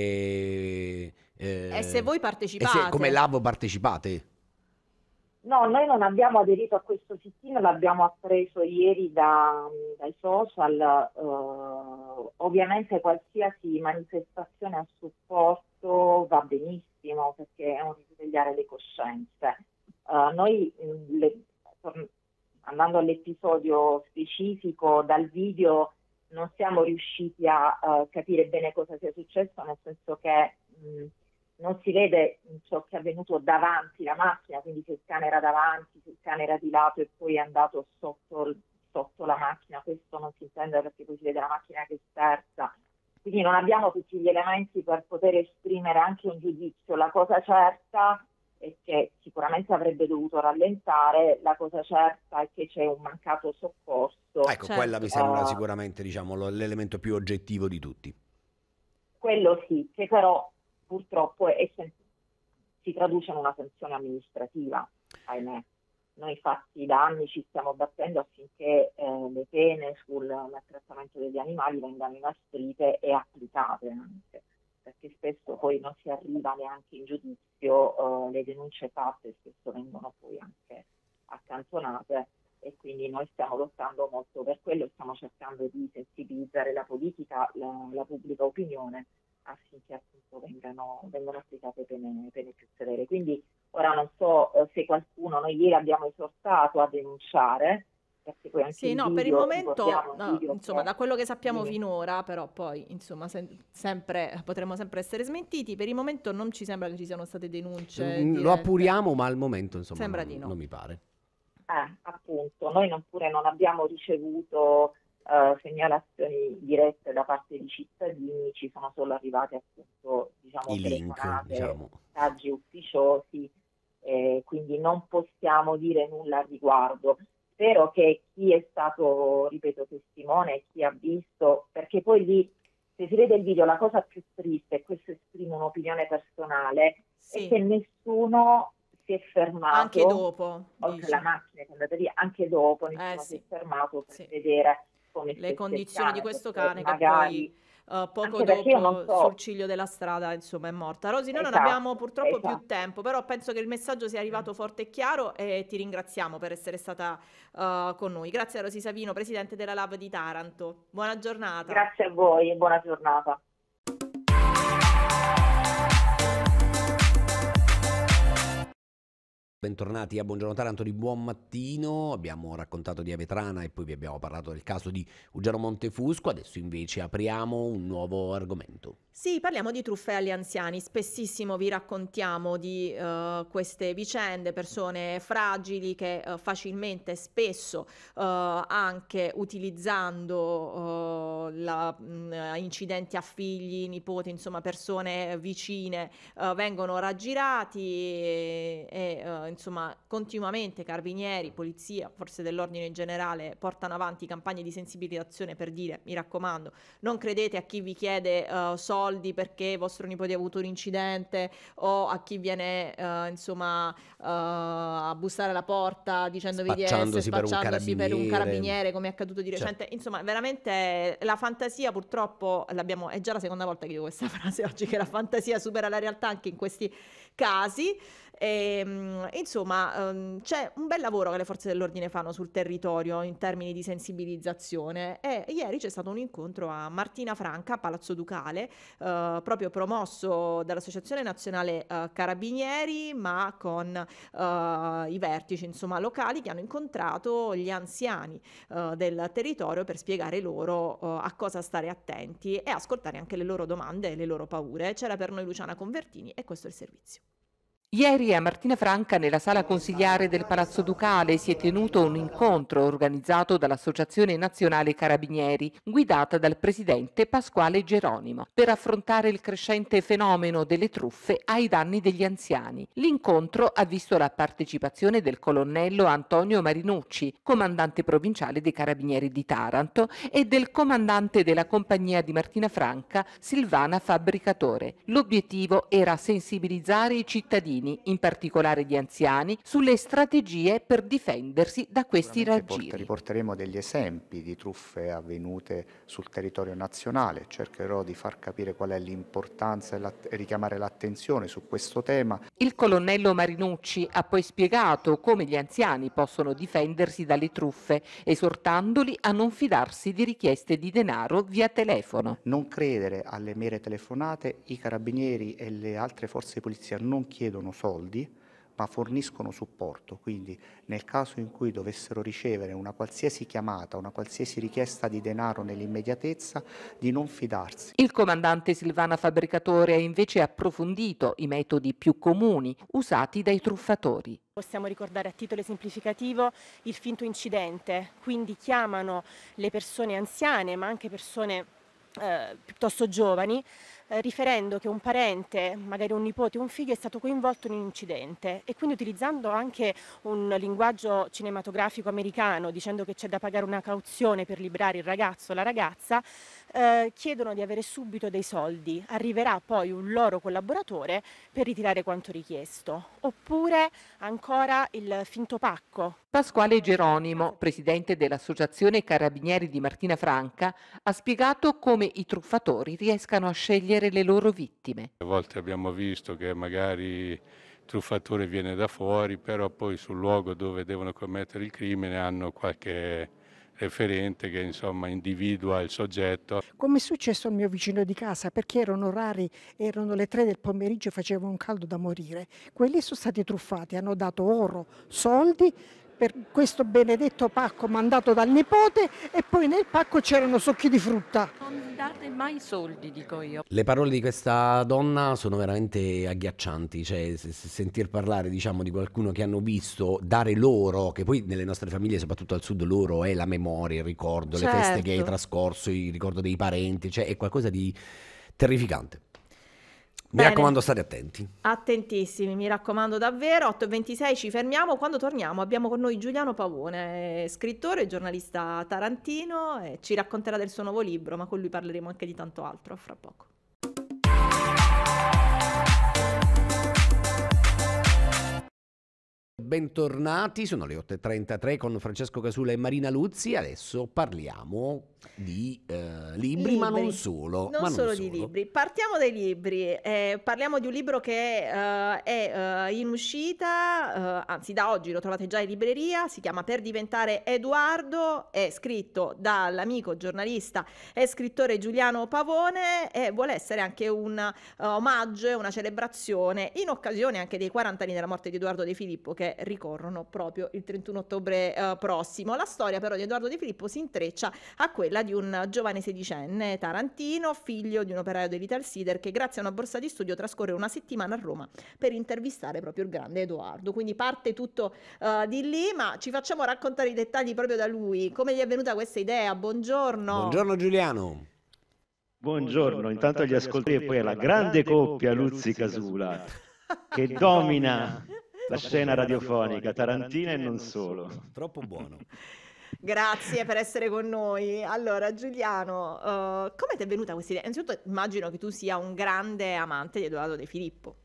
Eh, e se voi partecipate. E se, come lab partecipate. No, noi non abbiamo aderito a questo sistema, l'abbiamo appreso ieri da, dai social. Uh, ovviamente qualsiasi manifestazione a supporto va benissimo perché è un risvegliare le coscienze. Uh, noi, mm, le, andando all'episodio specifico, dal video non siamo riusciti a uh, capire bene cosa sia successo, nel senso che... Mh, mm, non si vede ciò che è avvenuto davanti la macchina, quindi se il cane era davanti, se il cane era di lato e poi è andato sotto, sotto la macchina, questo non si intende perché poi si vede la macchina che è sterza. Quindi non abbiamo tutti gli elementi per poter esprimere anche un giudizio. La cosa certa è che sicuramente avrebbe dovuto rallentare, la cosa certa è che c'è un mancato soccorso. Ecco, certo. quella mi sembra sicuramente diciamo, l'elemento più oggettivo di tutti. Quello sì, che però purtroppo è, è, si traduce in una sanzione amministrativa, ahimè. Noi infatti da anni ci stiamo battendo affinché eh, le pene sul maltrattamento degli animali vengano inasprite e applicate anche, perché spesso poi non si arriva neanche in giudizio, eh, le denunce fatte spesso vengono poi anche accantonate e quindi noi stiamo lottando molto per quello, stiamo cercando di sensibilizzare la politica, la, la pubblica opinione affinché appunto vengano, vengano applicate pene, pene, più severe. Quindi ora non so eh, se qualcuno, noi ieri abbiamo esortato a denunciare, Sì, no, video, per il momento, no, insomma, da quello che sappiamo sì. finora, però poi, insomma, se- sempre, potremmo sempre essere smentiti, per il momento non ci sembra che ci siano state denunce. Mm, lo appuriamo, ma al momento, insomma, sembra non, di no. non mi pare. Eh, appunto, noi non pure non abbiamo ricevuto eh, segnalazioni dirette da parte di cittadini, ci sono solo arrivate appunto diciamo, I link, diciamo. messaggi ufficiosi, eh, quindi non possiamo dire nulla al riguardo. Spero che chi è stato, ripeto, testimone, chi ha visto, perché poi lì se si vede il video la cosa più triste, e questo esprime un'opinione personale, sì. è che nessuno si è fermato. Anche dopo. Oltre alla macchina è andata via, anche dopo eh, nessuno eh, si è fermato per sì. vedere le condizioni di questo cane che poi uh, poco dopo so. sul ciglio della strada insomma è morta. Rosy, noi esatto, non abbiamo esatto, purtroppo esatto. più tempo, però penso che il messaggio sia arrivato mm. forte e chiaro e ti ringraziamo per essere stata uh, con noi. Grazie a Rosy Savino, presidente della Lab di Taranto. Buona giornata. Grazie a voi e buona giornata. Bentornati a Buongiorno Taranto di buon mattino, abbiamo raccontato di Avetrana e poi vi abbiamo parlato del caso di Uggiano Montefusco, adesso invece apriamo un nuovo argomento. Sì, parliamo di truffe agli anziani, spessissimo vi raccontiamo di uh, queste vicende, persone fragili che uh, facilmente, spesso uh, anche utilizzando la, mh, mm, incidenti a figli, nipoti, insomma persone vicine, vengono raggirati e, e insomma, continuamente carabinieri, polizia, forze dell'ordine in generale portano avanti campagne di sensibilizzazione per dire, mi raccomando, non credete a chi vi chiede uh, soldi perché vostro nipote ha avuto un incidente o a chi viene, uh, insomma, uh, a bussare alla porta dicendovi di essere spacciandosi per un, per un carabiniere, come è accaduto di cioè. recente. Cioè. Insomma, veramente la fantasia purtroppo l'abbiamo, è già la seconda volta che dico questa frase oggi, che la fantasia supera la realtà anche in questi casi. E, ehm, insomma, ehm, c'è un bel lavoro che le forze dell'ordine fanno sul territorio in termini di sensibilizzazione e ieri c'è stato un incontro a Martina Franca, a Palazzo Ducale, eh, proprio promosso dall'Associazione Nazionale eh, Carabinieri, ma con eh, i vertici insomma, locali che hanno incontrato gli anziani eh, del territorio per spiegare loro eh, a cosa stare attenti e ascoltare anche le loro domande e le loro paure. C'era per noi Luciana Convertini e questo è il servizio. Ieri a Martina Franca nella sala consigliare del Palazzo Ducale si è tenuto un incontro organizzato dall'Associazione Nazionale Carabinieri, guidata dal presidente Pasquale Geronimo, per affrontare il crescente fenomeno delle truffe ai danni degli anziani. L'incontro ha visto la partecipazione del colonnello Antonio Marinucci, comandante provinciale dei Carabinieri di Taranto, e del comandante della compagnia di Martina Franca, Silvana Fabbricatore. L'obiettivo era sensibilizzare i cittadini cittadini, in particolare di anziani, sulle strategie per difendersi da questi raggiri. Riporteremo degli esempi di truffe avvenute sul territorio nazionale, cercherò di far capire qual è l'importanza e richiamare l'attenzione su questo tema. Il colonnello Marinucci ha poi spiegato come gli anziani possono difendersi dalle truffe, esortandoli a non fidarsi di richieste di denaro via telefono. Non credere alle mere telefonate, i carabinieri e le altre forze di polizia non chiedono chiedono soldi, ma forniscono supporto, quindi nel caso in cui dovessero ricevere una qualsiasi chiamata, una qualsiasi richiesta di denaro nell'immediatezza, di non fidarsi. Il comandante Silvana Fabbricatore ha invece approfondito i metodi più comuni usati dai truffatori. Possiamo ricordare a titolo esemplificativo il finto incidente, quindi chiamano le persone anziane ma anche persone eh, piuttosto giovani eh, riferendo che un parente, magari un nipote un figlio, è stato coinvolto in un incidente e quindi utilizzando anche un linguaggio cinematografico americano dicendo che c'è da pagare una cauzione per liberare il ragazzo o la ragazza, eh, chiedono di avere subito dei soldi, arriverà poi un loro collaboratore per ritirare quanto richiesto. Oppure ancora il finto pacco. Pasquale Geronimo, presidente dell'Associazione Carabinieri di Martina Franca, ha spiegato come i truffatori riescano a scegliere le loro vittime. A volte abbiamo visto che magari il truffatore viene da fuori, però poi sul luogo dove devono commettere il crimine hanno qualche referente che insomma individua il soggetto. Come è successo al mio vicino di casa, perché erano rari, erano le tre del pomeriggio e faceva un caldo da morire. Quelli sono stati truffati, hanno dato oro, soldi per questo benedetto pacco mandato dal nipote e poi nel pacco c'erano succhi di frutta. Non date mai soldi, dico io. Le parole di questa donna sono veramente agghiaccianti, cioè sentir parlare diciamo, di qualcuno che hanno visto dare loro, che poi nelle nostre famiglie, soprattutto al sud, loro è la memoria, il ricordo, certo. le feste che hai certo. trascorso, il ricordo dei parenti, cioè è qualcosa di terrificante. Bene. Mi raccomando, state attenti. Attentissimi, mi raccomando davvero. 8.26 ci fermiamo. Quando torniamo abbiamo con noi Giuliano Pavone, eh, scrittore e giornalista tarantino. E ci racconterà del suo nuovo libro, ma con lui parleremo anche di tanto altro fra poco. Bentornati, sono le 8.33 con Francesco Casula e Marina Luzzi. Adesso parliamo di eh, libri, libri, ma non solo. Non, solo, non solo, di libri. Partiamo dai libri. Eh, parliamo di un libro che uh, è uh, in uscita, uh, anzi da oggi lo trovate già in libreria, si chiama Per diventare Edoardo, è scritto dall'amico giornalista e scrittore Giuliano Pavone e vuole essere anche un omaggio e una celebrazione in occasione anche dei 40 anni della morte di Edoardo De Filippo che ricorrono proprio il 31 ottobre prossimo. La storia però di Edoardo De Filippo si intreccia a quella quella di un giovane sedicenne tarantino, figlio di un operaio dell'Ital Sider, che grazie a una borsa di studio trascorre una settimana a Roma per intervistare proprio il grande Edoardo. Quindi parte tutto uh, di lì, ma ci facciamo raccontare i dettagli proprio da lui. Come gli è venuta questa idea? Buongiorno. Buongiorno Giuliano. Buongiorno, intanto agli ascolti e poi alla grande coppia Luzzi Casula che domina la scena radiofonica tarantina e non solo. Troppo buono. Grazie per essere con noi. Allora, Giuliano, uh, come ti è venuta questa idea? Innanzitutto immagino che tu sia un grande amante di Edoardo De Filippo.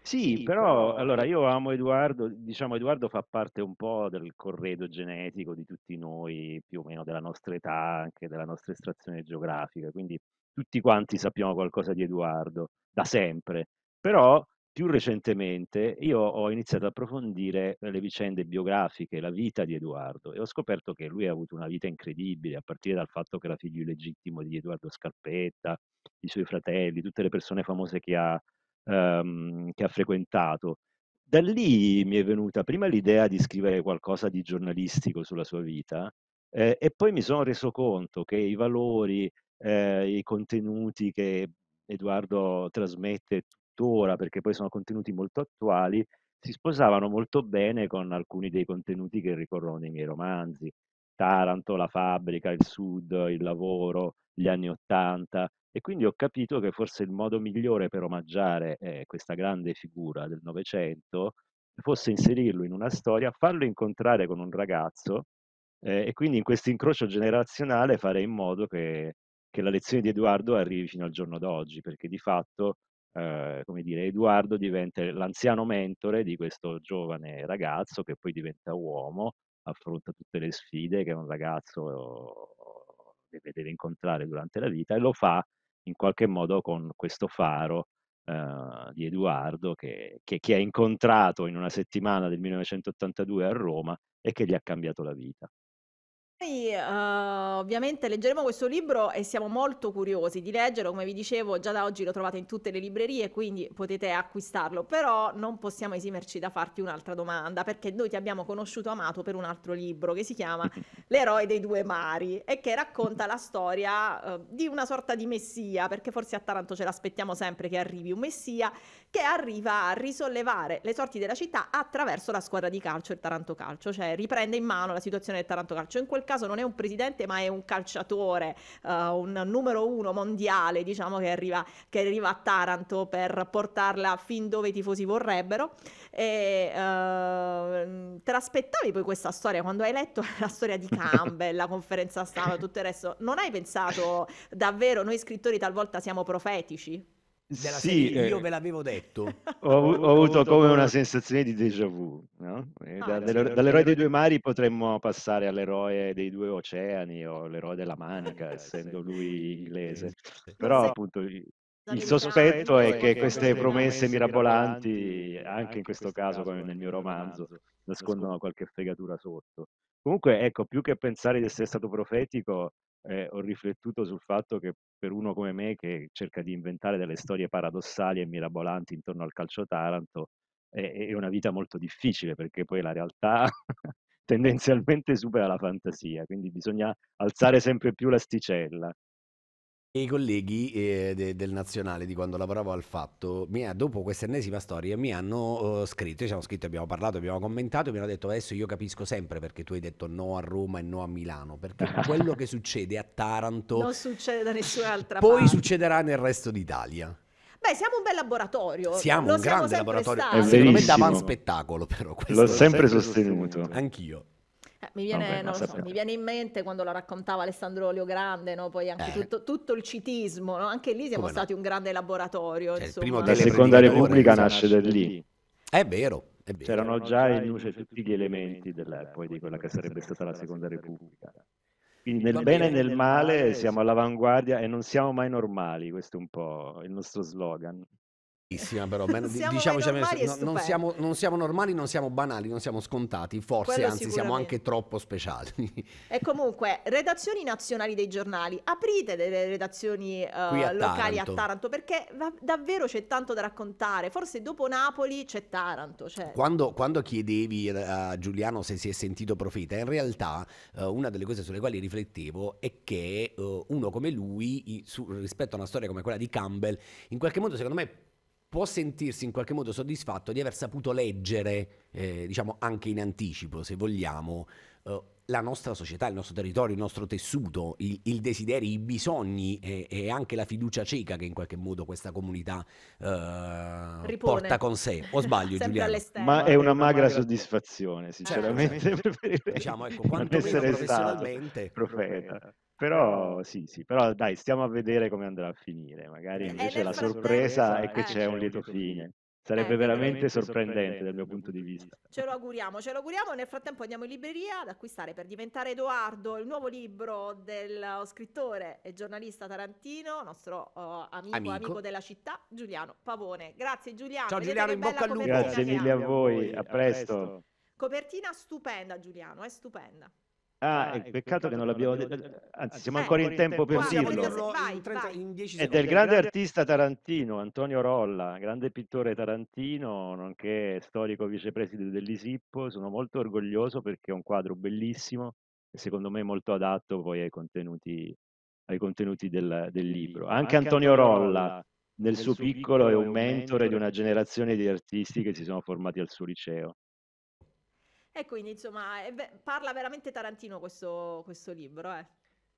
Sì, però allora io amo Edoardo, diciamo Edoardo fa parte un po' del corredo genetico di tutti noi, più o meno della nostra età, anche della nostra estrazione geografica, quindi tutti quanti sappiamo qualcosa di Edoardo, da sempre, però più recentemente io ho iniziato ad approfondire eh, le vicende biografiche, la vita di Edoardo e ho scoperto che lui ha avuto una vita incredibile, a partire dal fatto che era figlio illegittimo di Edoardo Scarpetta, i suoi fratelli, tutte le persone famose che ha, ehm, che ha frequentato. Da lì mi è venuta prima l'idea di scrivere qualcosa di giornalistico sulla sua vita eh, e poi mi sono reso conto che i valori, eh, i contenuti che Edoardo trasmette tuttora, perché poi sono contenuti molto attuali, si sposavano molto bene con alcuni dei contenuti che ricorrono nei miei romanzi. Taranto, la fabbrica, il sud, il lavoro, gli anni Ottanta. E quindi ho capito che forse il modo migliore per omaggiare eh, questa grande figura del Novecento fosse inserirlo in una storia, farlo incontrare con un ragazzo eh, e quindi in questo incrocio generazionale fare in modo che, che la lezione di Edoardo arrivi fino al giorno d'oggi, perché di fatto eh, come dire, Edoardo diventa l'anziano mentore di questo giovane ragazzo che poi diventa uomo, affronta tutte le sfide che un ragazzo oh, deve, deve incontrare durante la vita e lo fa in qualche modo con questo faro eh, di Edoardo che, che, che ha incontrato in una settimana del 1982 a Roma e che gli ha cambiato la vita. Noi uh, eh, ovviamente leggeremo questo libro e siamo molto curiosi di leggerlo, come vi dicevo già da oggi lo trovate in tutte le librerie, quindi potete acquistarlo, però non possiamo esimerci da farti un'altra domanda, perché noi ti abbiamo conosciuto amato per un altro libro che si chiama L'eroe dei due mari e che racconta la storia uh, di una sorta di messia, perché forse a Taranto ce l'aspettiamo sempre che arrivi un messia che arriva a risollevare le sorti della città attraverso la squadra di calcio, il Taranto Calcio, cioè riprende in mano la situazione del Taranto Calcio in quel caso non è un presidente ma è un calciatore, uh, un numero uno mondiale diciamo che arriva, che arriva, a Taranto per portarla fin dove i tifosi vorrebbero. E, uh, te l'aspettavi poi questa storia quando hai letto la storia di Campbell, la conferenza stampa, tutto il resto? Non hai pensato davvero noi scrittori talvolta siamo profetici? della sì, serie, io eh. ve l'avevo detto. Ho, ho, avuto come una sensazione di déjà vu. No? Eh, ah, da, dall'eroe, dall'eroe dei due mari potremmo passare all'eroe dei due oceani o l'eroe della manica, eh, essendo lui inglese. Però appunto il sospetto è che queste promesse mirabolanti, anche in questo caso come nel mio romanzo, nascondono qualche fregatura sotto. Comunque, ecco, più che pensare di essere stato profetico, ehm, ho riflettuto sul fatto che per uno come me, che cerca di inventare delle storie paradossali e mirabolanti intorno al calcio Taranto, è è una vita molto difficile, perché poi la realtà tendenzialmente supera la fantasia, quindi bisogna alzare sempre più l'asticella. I colleghi eh, de, del nazionale di quando lavoravo al fatto, mi, eh, dopo questa ennesima storia, mi hanno eh, scritto, ci hanno scritto, abbiamo parlato, abbiamo commentato, e mi hanno detto adesso io capisco sempre perché tu hai detto no a Roma e no a Milano, perché quello che succede a Taranto non succede da nessun'altra poi parte. Poi succederà nel resto d'Italia. Beh, siamo un bel laboratorio. Siamo Lo un siamo grande laboratorio. Stati. È verissimo. Secondo me da pan spettacolo però questo. L'ho sempre, sempre sostenuto. Anch'io. Eh, mi, viene, Vabbè, so, mi, viene, in mente quando lo raccontava Alessandro Olio Grande, no? poi anche eh. tutto, tutto, il citismo, no? anche lì siamo Come stati no? un grande laboratorio. Cioè, la seconda repubblica nasce da lì. È vero, è vero. C'erano già in luce tutti gli elementi poi di quella che sarebbe stata la seconda repubblica. Quindi nel bene e nel male siamo all'avanguardia e non siamo mai normali, questo è un po' il nostro slogan però meno, siamo diciamoci meno, no, non, siamo, non, siamo, normali, non siamo banali, non siamo scontati, forse Quello anzi siamo anche troppo speciali. E comunque, redazioni nazionali dei giornali, aprite delle redazioni uh, a locali Taranto. a Taranto perché va- davvero c'è tanto da raccontare, forse dopo Napoli c'è Taranto. Cioè. Quando, quando, chiedevi eh, a Giuliano se si è sentito profeta, in realtà uh, una delle cose sulle quali riflettevo è che uh, uno come lui, i, su, rispetto a una storia come quella di Campbell, in qualche modo secondo me può sentirsi in qualche modo soddisfatto di aver saputo leggere, eh, diciamo anche in anticipo, se vogliamo, eh, la nostra società, il nostro territorio, il nostro tessuto, il, il desiderio, i bisogni e, e, anche la fiducia cieca che in qualche modo questa comunità eh, porta con sé. O sbaglio, Giuliano? Ma è una magra soddisfazione, certo. sinceramente. Certo. diciamo, ecco, quanto meno professionalmente. Profeta. Però sì, sì, però dai, stiamo a vedere come andrà a finire. Magari eh, invece la sorpresa è che eh. c'è un lieto fine. Sarebbe Eh, veramente sorprendente dal mio punto di vista. Ce lo auguriamo, ce lo auguriamo. Nel frattempo andiamo in libreria ad acquistare per diventare Edoardo il nuovo libro del oh, scrittore e giornalista tarantino, nostro eh, amico, amico Amico. della città, Giuliano Pavone. Grazie Giuliano. Ciao, Giuliano, in bocca al lupo. Grazie mille a ha. voi, a presto. Copertina stupenda Giuliano, è stupenda. Ah, è ah, ecco, peccato che non l'abbiamo detto, anzi siamo eh, ancora in eh, tempo per dirlo. È del grande artista tarantino Antonio Rolla, grande pittore tarantino, nonché storico vicepresidente dell'Isippo. Sono molto orgoglioso perché è un quadro bellissimo e secondo me molto adatto poi ai contenuti, ai contenuti del, del, libro. Anche, Antonio Rolla, nel suo piccolo, è un mentore di una generazione di artisti che si sono formati al suo liceo. E quindi, insomma, è eh, parla veramente Tarantino questo, questo libro, eh.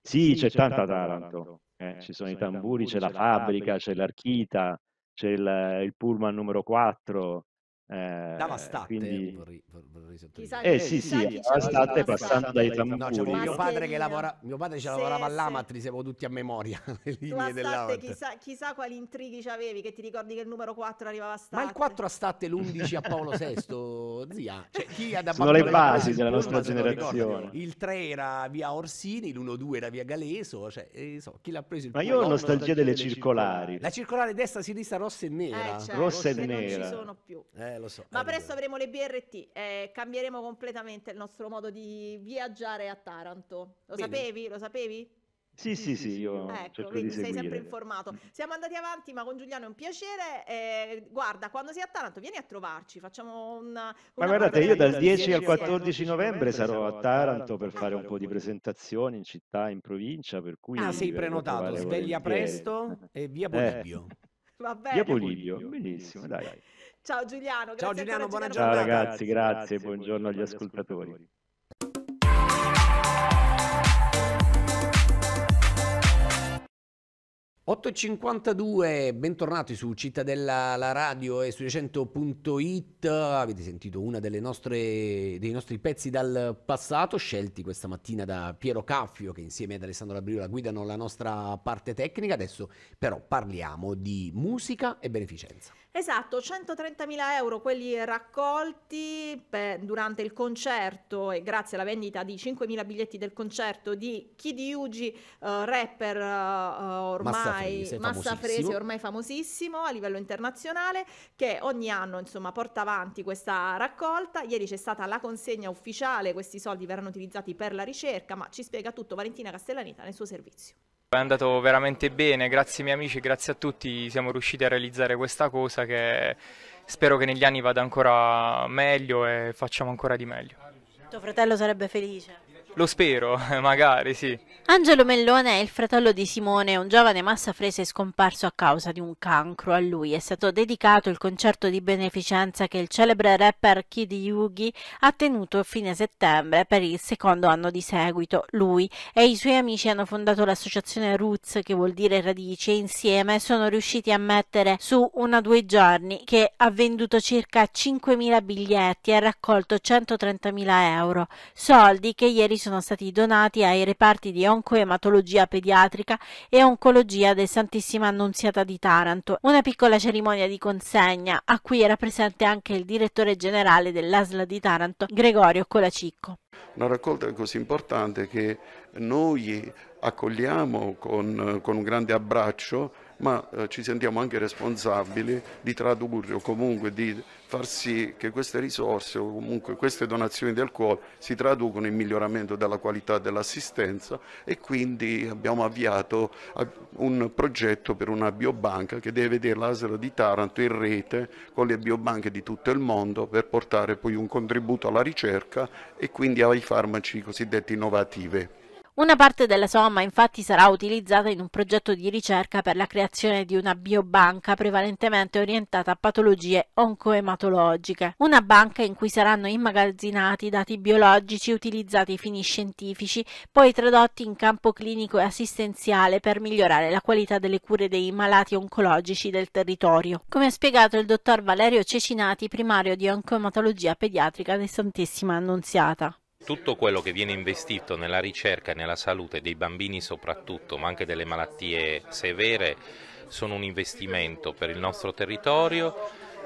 Sì, Sì, c'è c'è tanta Taranto. Taranto. Eh, Eh, ci sono i tamburi, tamburi, c'è la la fabbrica, fabbrica, c'è l'archita, c'è il, il pullman numero 4, eh, dava stat quindi... vorrei, vorrei eh sì sì, sì dava stat passando dai tamburi no, mio padre lavora mio padre ci lavorava all'Amatri siamo tutti a memoria le linee dell'Amatri chissà, chissà, quali intrighi avevi che ti ricordi che il numero 4 arrivava a stat ma il 4 a stat e l'11 a Paolo VI zia cioè, chi ha da sono le basi della nostra generazione il 3 era via Orsini l'1-2 era via Galeso cioè, eh, so, chi l'ha preso il ma io ho nostalgia, nostalgia delle, circolari. la circolare destra sinistra rossa e eh, nera certo, rossa e nera non ci sono più eh, lo so. Ma presto avremo le BRT, eh, cambieremo completamente il nostro modo di viaggiare a Taranto. Lo Bene. sapevi? Lo sapevi? Sì, sì, sì, io ecco, vedi, sei sempre informato. Mm. Siamo andati avanti, ma con Giuliano è un piacere. Eh, guarda, quando sei a Taranto, vieni a trovarci, facciamo una... una ma guardate, io dal 10 al 14 novembre sarò a Taranto per fare un po' di presentazioni in città, in provincia, per cui... Ah, sei prenotato, sveglia volentieri. presto e via Polibio. Eh. Va bene. Via Polibio, benissimo, dai. Ciao Giuliano, Ciao Giuliano, buona giornata. Ciao ragazzi, grazie, grazie buongiorno agli ascoltatori. ascoltatori. bentornati su Cittadella la Radio e su 100.it. Avete sentito uno dei nostri pezzi dal passato, scelti questa mattina da Piero Caffio, che insieme ad Alessandro Labriola guidano la nostra parte tecnica. Adesso però parliamo di musica e beneficenza. Esatto, 130.000 euro quelli raccolti per, durante il concerto e grazie alla vendita di 5.000 biglietti del concerto di Kid Yuji, uh, rapper uh, ormai massafrese, famosissimo. ormai famosissimo a livello internazionale, che ogni anno insomma porta avanti questa raccolta. Ieri c'è stata la consegna ufficiale, questi soldi verranno utilizzati per la ricerca, ma ci spiega tutto Valentina Castellaneta nel suo servizio. È andato veramente bene, grazie ai miei amici, grazie a tutti siamo riusciti a realizzare questa cosa che spero che negli anni vada ancora meglio e facciamo ancora di meglio. Tuo fratello sarebbe felice? Lo spero, magari sì. Angelo Mellone è il fratello di Simone, un giovane massafrese scomparso a causa di un cancro. A lui è stato dedicato il concerto di beneficenza che il celebre rapper Kid Yugi ha tenuto a fine settembre per il secondo anno di seguito. Lui e i suoi amici hanno fondato l'associazione Roots, che vuol dire radice, e insieme sono riusciti a mettere su una due giorni che ha venduto circa 5.000 biglietti e ha raccolto 130.000 euro, soldi che ieri sono stati donati ai reparti di oncoematologia pediatrica e oncologia del Santissima Annunziata di Taranto. Una piccola cerimonia di consegna a cui era presente anche il direttore generale dell'ASLA di Taranto, Gregorio Colacicco. Una raccolta così importante che noi accogliamo con, con un grande abbraccio ma eh, ci sentiamo anche responsabili di tradurre o comunque di far sì che queste risorse o comunque queste donazioni del cuore si traducono in miglioramento della qualità dell'assistenza e quindi abbiamo avviato eh, un progetto per una biobanca che deve vedere l'ASL di Taranto in rete con le biobanche di tutto il mondo per portare poi un contributo alla ricerca e quindi ai farmaci cosiddetti innovativi. Una parte della somma infatti sarà utilizzata in un progetto di ricerca per la creazione di una biobanca prevalentemente orientata a patologie oncoematologiche, una banca in cui saranno immagazzinati dati biologici utilizzati ai fini scientifici, poi tradotti in campo clinico e assistenziale per migliorare la qualità delle cure dei malati oncologici del territorio. Come ha spiegato il dottor Valerio Cecinati, primario di oncoematologia pediatrica di Santissima Annunziata. Tutto quello che viene investito nella ricerca e nella salute dei bambini soprattutto, ma anche delle malattie severe, sono un investimento per il nostro territorio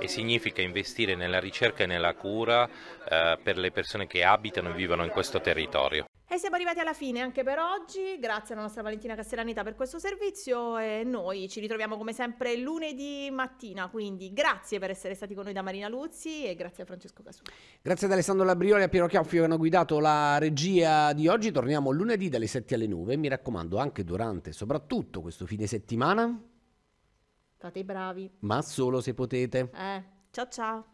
e significa investire nella ricerca e nella cura eh, per le persone che abitano e vivono in questo territorio. E siamo arrivati alla fine anche per oggi, grazie alla nostra Valentina Castellaneta per questo servizio e noi ci ritroviamo come sempre lunedì mattina, quindi grazie per essere stati con noi da Marina Luzzi e grazie a Francesco Casucci. Grazie ad Alessandro Labrioli e a Piero Chiaffi che hanno guidato la regia di oggi, torniamo lunedì dalle 7 alle 9, mi raccomando anche durante, soprattutto questo fine settimana. Fate i bravi. Ma solo se potete. Eh, ciao ciao.